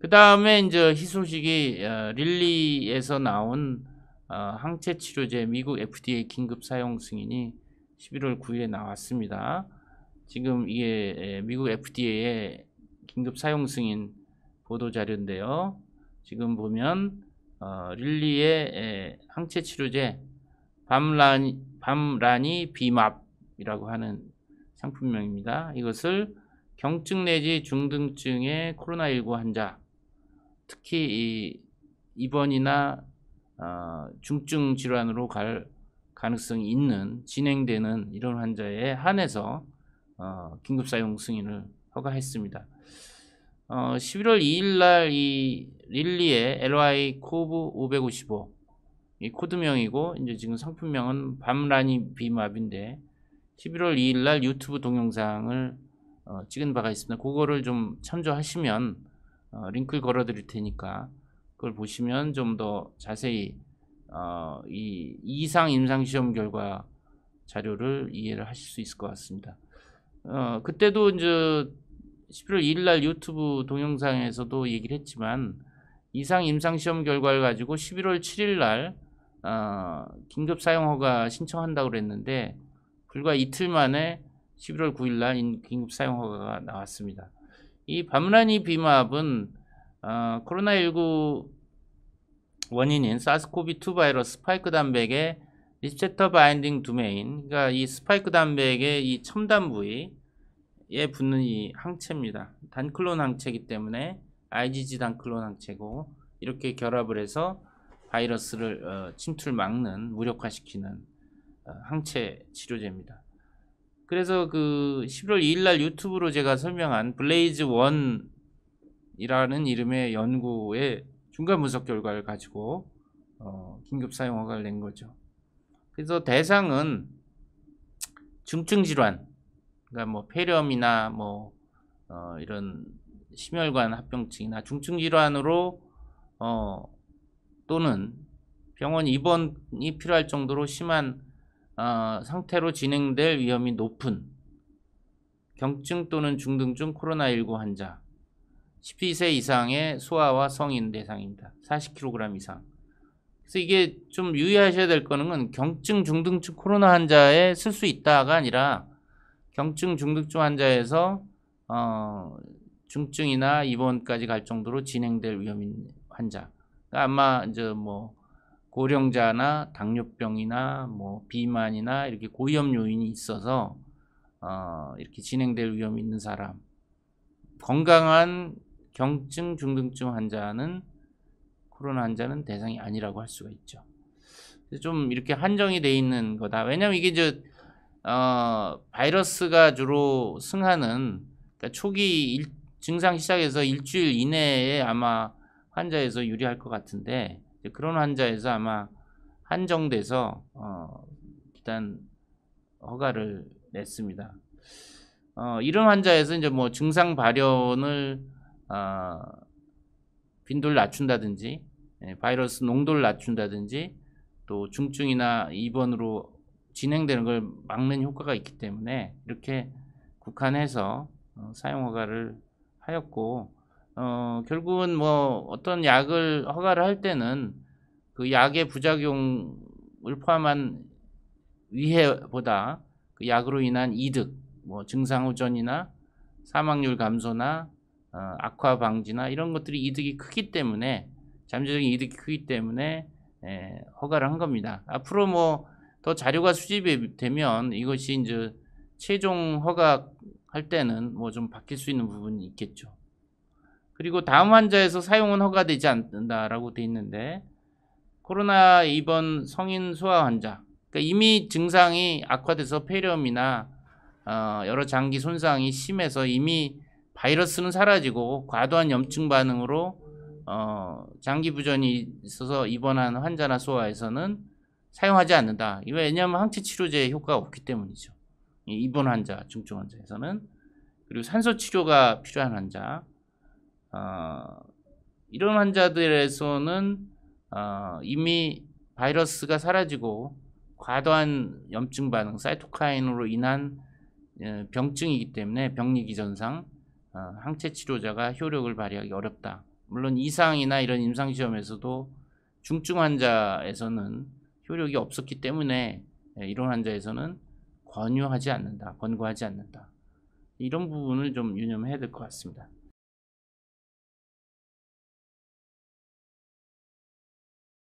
그 다음에 이제 희소식이 어, 릴리에서 나온 어, 항체 치료제 미국 FDA 긴급 사용 승인이 11월 9일에 나왔습니다. 지금 이게 미국 FDA의 긴급 사용 승인 보도 자료인데요. 지금 보면 어, 릴리의 에, 항체 치료제 밤라니, 밤라니 비맙이라고 하는 상품명입니다. 이것을 경증 내지 중등증의 코로나19 환자 특히 이 입원이나 어, 중증 질환으로 갈 가능성이 있는 진행되는 이런 환자에 한해서 어, 긴급 사용 승인을 허가했습니다. 어, 11월 2일 날 이 릴리의 LY 코브 555 이 코드명이고 이제 지금 상품명은 밤라니 비마비인데 11월 2일 날 유튜브 동영상을 어, 찍은 바가 있습니다. 그거를 좀 참조하시면 어, 링크를 걸어 드릴 테니까 그걸 보시면 좀 더 자세히 어, 이 이상 임상시험 결과 자료를 이해를 하실 수 있을 것 같습니다. 어, 그때도 이제 11월 1일날 유튜브 동영상에서도 얘기를 했지만 이상 임상시험 결과를 가지고 11월 7일 날 어, 긴급 사용 허가 신청한다고 그랬는데 불과 이틀 만에 11월 9일 날 긴급 사용 허가가 나왔습니다. 이 밤라니 비마압은 어, 코로나19 원인인 사스코비2 바이러스 스파이크 단백의 리셉터 바인딩 두메인 그러니까 이 스파이크 단백의 이 첨단 부위에 붙는 이 항체입니다. 단클론 항체이기 때문에 IgG 단클론 항체고 이렇게 결합을 해서 바이러스를 어, 침투를 막는 무력화시키는 어, 항체 치료제입니다. 그래서 그 11월 2일 날 유튜브로 제가 설명한 블레이즈 1이라는 이름의 연구의 중간 분석 결과를 가지고 어, 긴급 사용 허가를 낸 거죠. 그래서 대상은 중증 질환, 그러니까 뭐 폐렴이나 뭐 어, 이런 심혈관 합병증이나 중증 질환으로 어, 또는 병원 입원이 필요할 정도로 심한 어, 상태로 진행될 위험이 높은 경증 또는 중등증 코로나19 환자 12세 이상의 소아와 성인 대상입니다. 40kg 이상. 그래서 이게 좀 유의하셔야 될 거는 경증 중등증 코로나 환자에 쓸 수 있다가 아니라 경증 중등증 환자에서 어, 중증이나 입원까지 갈 정도로 진행될 위험인 환자. 그 아마 이제 뭐 고령자나 당뇨병이나 뭐 비만이나 이렇게 고위험 요인이 있어서 어, 이렇게 진행될 위험이 있는 사람 건강한 경증 중등증 환자는 코로나 환자는 대상이 아니라고 할 수가 있죠. 좀 이렇게 한정이 돼 있는 거다. 왜냐면 하 이게 저 어, 바이러스가 주로 승하는 그러니까 초기 일, 증상 시작해서 일주일 이내에 아마 환자에서 유리할 것 같은데 그런 환자에서 아마 한정돼서 어, 일단 허가를 냈습니다. 어, 이런 환자에서 이제 뭐 증상 발현을 어, 빈도를 낮춘다든지 예, 바이러스 농도를 낮춘다든지 또 중증이나 입원으로 진행되는 걸 막는 효과가 있기 때문에 이렇게 국한해서 어, 사용 허가를 하였고 어, 결국은 뭐 어떤 약을 허가를 할 때는 그 약의 부작용을 포함한 위해보다 그 약으로 인한 이득, 뭐 증상 호전이나 사망률 감소나 어, 악화 방지나 이런 것들이 이득이 크기 때문에 잠재적인 이득이 크기 때문에 에, 예, 허가를 한 겁니다. 앞으로 뭐 더 자료가 수집이 되면 이것이 이제 최종 허가할 때는 뭐 좀 바뀔 수 있는 부분이 있겠죠. 그리고 다음 환자에서 사용은 허가되지 않는다라고 돼 있는데 코로나 입원 성인 소아 환자 그러니까 이미 증상이 악화돼서 폐렴이나 어, 여러 장기 손상이 심해서 이미 바이러스는 사라지고 과도한 염증 반응으로 어, 장기 부전이 있어서 입원한 환자나 소아에서는 사용하지 않는다. 이거 왜냐하면 항체 치료제 효과가 없기 때문이죠. 입원 환자, 중증 환자에서는 그리고 산소 치료가 필요한 환자 어, 이런 환자들에서는 어, 이미 바이러스가 사라지고 과도한 염증 반응, 사이토카인으로 인한 예, 병증이기 때문에 병리기전상 어, 항체 치료제가 효력을 발휘하기 어렵다. 물론 이상이나 이런 임상시험에서도 중증 환자에서는 효력이 없었기 때문에 예, 이런 환자에서는 권유하지 않는다. 권고하지 않는다. 이런 부분을 좀 유념해야 될 것 같습니다.